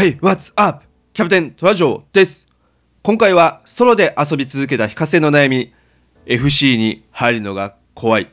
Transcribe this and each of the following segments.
Hey, what's up? キャプテントラジオです。今回はソロで遊び続けた非課性の悩み、FC に入るのが怖い、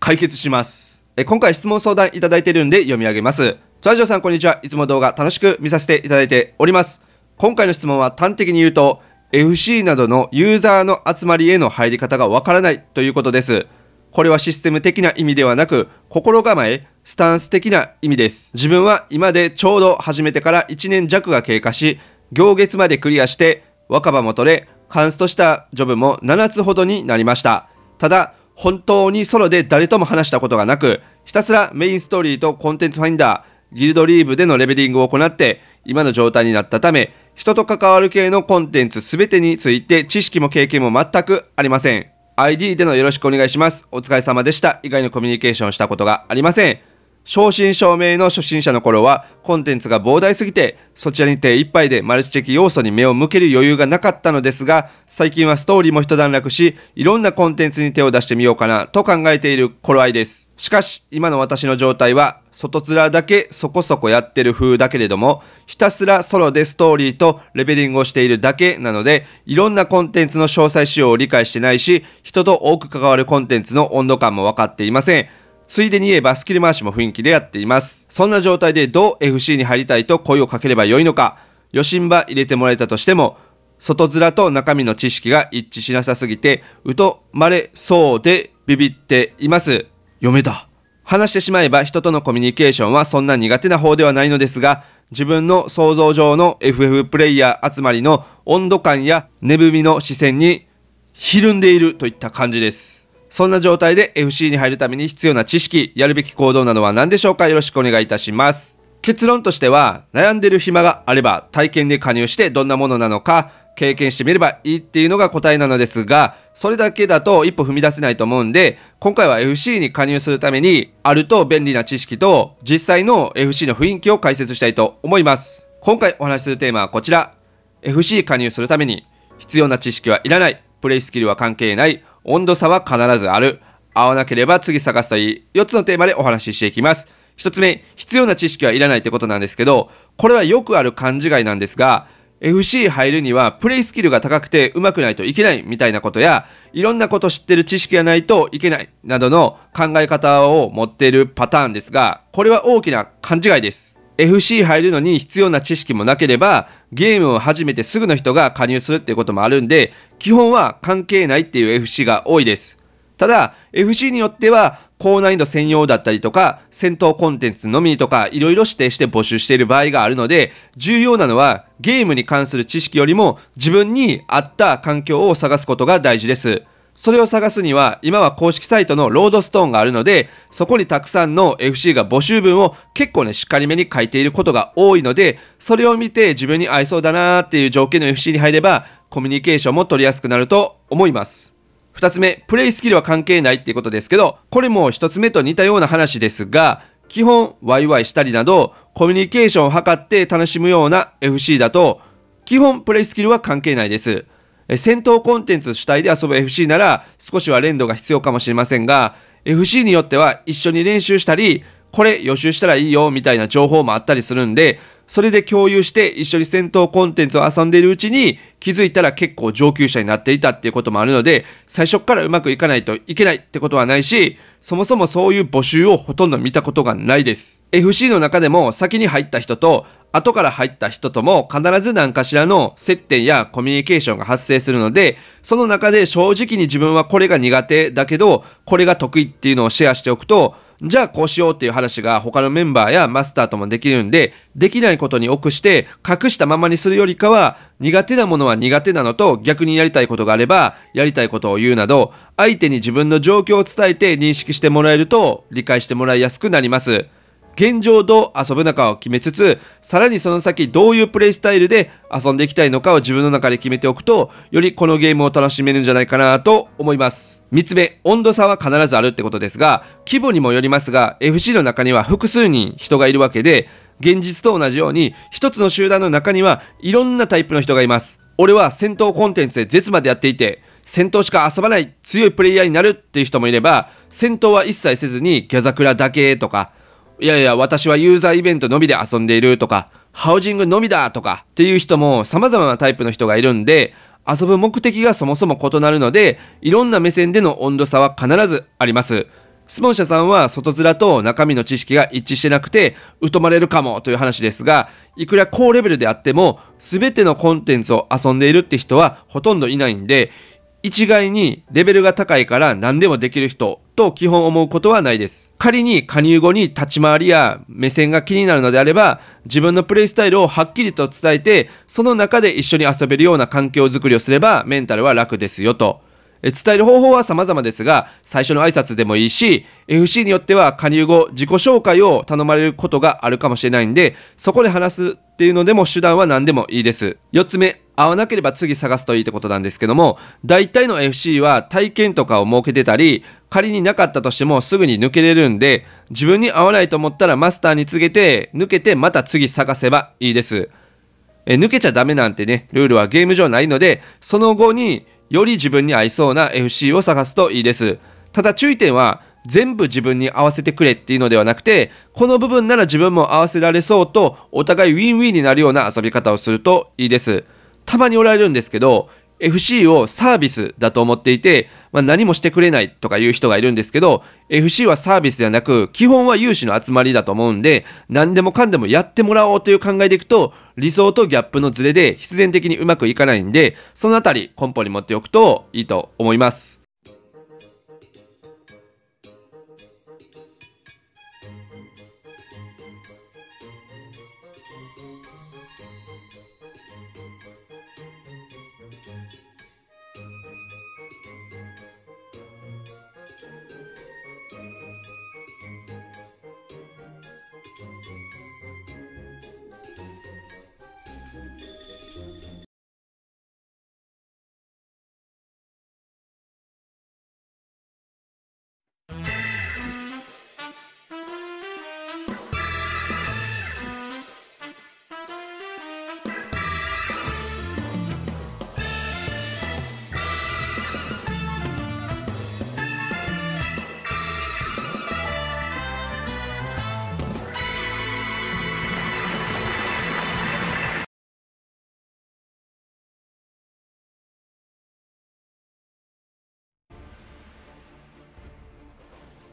解決します。え今回質問相談いただいているんで読み上げます。トラジオさんこんにちは。いつも動画楽しく見させていただいております。今回の質問は端的に言うと、FC などのユーザーの集まりへの入り方がわからないということです。これはシステム的な意味ではなく、心構え、スタンス的な意味です。自分は今でちょうど始めてから1年弱が経過し、行月までクリアして、若葉も取れ、カンストしたジョブも7つほどになりました。ただ、本当にソロで誰とも話したことがなく、ひたすらメインストーリーとコンテンツファインダー、ギルドリーブでのレベリングを行って、今の状態になったため、人と関わる系のコンテンツ全てについて知識も経験も全くありません。ID でのよろしくお願いします。お疲れ様でした。以外のコミュニケーションしたことがありません。正真正銘の初心者の頃はコンテンツが膨大すぎてそちらに手一杯でマルチ的要素に目を向ける余裕がなかったのですが最近はストーリーも一段落しいろんなコンテンツに手を出してみようかなと考えている頃合いですしかし今の私の状態は外面だけそこそこやってる風だけれどもひたすらソロでストーリーとレベリングをしているだけなのでいろんなコンテンツの詳細仕様を理解してないし人と多く関わるコンテンツの温度感も分かっていませんついでに言えばスキル回しも雰囲気でやっています。そんな状態でどう FC に入りたいと声をかければよいのか、余震場入れてもらえたとしても、外面と中身の知識が一致しなさすぎて、疎まれそうでビビっています。嫁だ。話してしまえば人とのコミュニケーションはそんな苦手な方ではないのですが、自分の想像上の FF プレイヤー集まりの温度感や値踏みの視線にひるんでいるといった感じです。そんな状態で FC に入るために必要な知識、やるべき行動などは何でしょうかよろしくお願いいたします。結論としては、悩んでる暇があれば体験で加入してどんなものなのか、経験してみればいいっていうのが答えなのですが、それだけだと一歩踏み出せないと思うんで、今回は FC に加入するために、あると便利な知識と、実際の FC の雰囲気を解説したいと思います。今回お話しするテーマはこちら。FC 加入するために、必要な知識はいらない、プレイスキルは関係ない、温度差は必ずある。合わなければ次探すといい。4つのテーマでお話ししていきます。1つ目、必要な知識はいらないってことなんですけど、これはよくある勘違いなんですが、FC 入るにはプレイスキルが高くて上手くないといけないみたいなことや、いろんなこと知ってる知識がないといけないなどの考え方を持っているパターンですが、これは大きな勘違いです。FC 入るのに必要な知識もなければ、ゲームを始めてすぐの人が加入するっていうこともあるんで、基本は関係ないっていう FC が多いです。ただ、FC によっては、高難易度専用だったりとか、戦闘コンテンツのみとか、いろいろ指定して募集している場合があるので、重要なのは、ゲームに関する知識よりも、自分に合った環境を探すことが大事です。それを探すには、今は公式サイトのロードストーンがあるので、そこにたくさんの FC が募集文を結構ね、しっかりめに書いていることが多いので、それを見て自分に合いそうだなーっていう条件の FC に入れば、コミュニケーションも取りやすくなると思います。2つ目、プレイスキルは関係ないっていうことですけど、これも1つ目と似たような話ですが、基本ワイワイしたりなど、コミュニケーションを図って楽しむような FC だと、基本プレイスキルは関係ないです。戦闘コンテンツ主体で遊ぶ FC なら少しは練度が必要かもしれませんが FC によっては一緒に練習したりこれ予習したらいいよみたいな情報もあったりするんでそれで共有して一緒に戦闘コンテンツを遊んでいるうちに気づいたら結構上級者になっていたっていうこともあるので最初からうまくいかないといけないってことはないしそもそもそういう募集をほとんど見たことがないです。FC の中でも先に入った人と後から入った人とも必ず何かしらの接点やコミュニケーションが発生するので、その中で正直に自分はこれが苦手だけど、これが得意っていうのをシェアしておくと、じゃあこうしようっていう話が他のメンバーやマスターともできるんで、できないことに臆して隠したままにするよりかは、苦手なものは苦手なのと逆にやりたいことがあれば、やりたいことを言うなど、相手に自分の状況を伝えて認識してもらえると理解してもらいやすくなります。現状どう遊ぶのかを決めつつ、さらにその先どういうプレイスタイルで遊んでいきたいのかを自分の中で決めておくと、よりこのゲームを楽しめるんじゃないかなと思います。3つ目、温度差は必ずあるってことですが、規模にもよりますが、FC の中には複数人人がいるわけで、現実と同じように、一つの集団の中にはいろんなタイプの人がいます。俺は戦闘コンテンツで絶までやっていて、戦闘しか遊ばない強いプレイヤーになるっていう人もいれば、戦闘は一切せずにギャザクラだけとか、いやいや、私はユーザーイベントのみで遊んでいるとか、ハウジングのみだとかっていう人も様々なタイプの人がいるんで、遊ぶ目的がそもそも異なるので、いろんな目線での温度差は必ずあります。質問者さんは外面と中身の知識が一致してなくて疎まれるかもという話ですが、いくら高レベルであっても全てのコンテンツを遊んでいるって人はほとんどいないんで、一概にレベルが高いから何でもできる人と基本思うことはないです。仮に加入後に立ち回りや目線が気になるのであれば、自分のプレイスタイルをはっきりと伝えて、その中で一緒に遊べるような環境づくりをすればメンタルは楽ですよと。伝える方法は様々ですが、最初の挨拶でもいいし、FC によっては加入後、自己紹介を頼まれることがあるかもしれないんで、そこで話すっていうのでも手段は何でもいいです。4つ目、会わなければ次探すといいってことなんですけども、大体の FC は体験とかを設けてたり、仮になかったとしてもすぐに抜けれるんで、自分に会わないと思ったらマスターに告げて、抜けてまた次探せばいいです。え抜けちゃダメなんてね、ルールはゲーム上ないので、その後により自分に合いそうな FC を探すといいです。ただ注意点は、全部自分に合わせてくれっていうのではなくて、この部分なら自分も合わせられそうと、お互いウィンウィンになるような遊び方をするといいです。たまにおられるんですけど、FC をサービスだと思っていて、まあ、何もしてくれないとかいう人がいるんですけど、FC はサービスではなく、基本は融資の集まりだと思うんで、何でもかんでもやってもらおうという考えでいくと、理想とギャップのズレで必然的にうまくいかないんで、そのあたり、根本に持っておくといいと思います。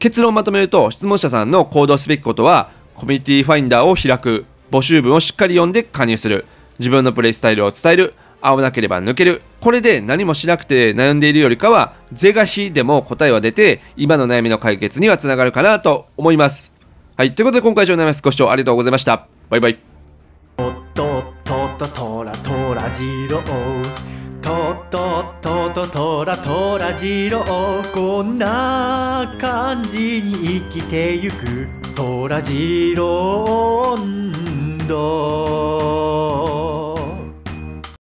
結論まとめると質問者さんの行動すべきことはコミュニティファインダーを開く募集文をしっかり読んで加入する自分のプレイスタイルを伝えるわなければ抜けるこれで何もしなくて悩んでいるよりかは是が非でも答えは出て今の悩みの解決にはつながるかなと思いますはいということで今回以上になりますご視聴ありがとうございましたバイバイおっとっとっととっとっとととらとらじろこんな感じに生きてゆくとらじろ運動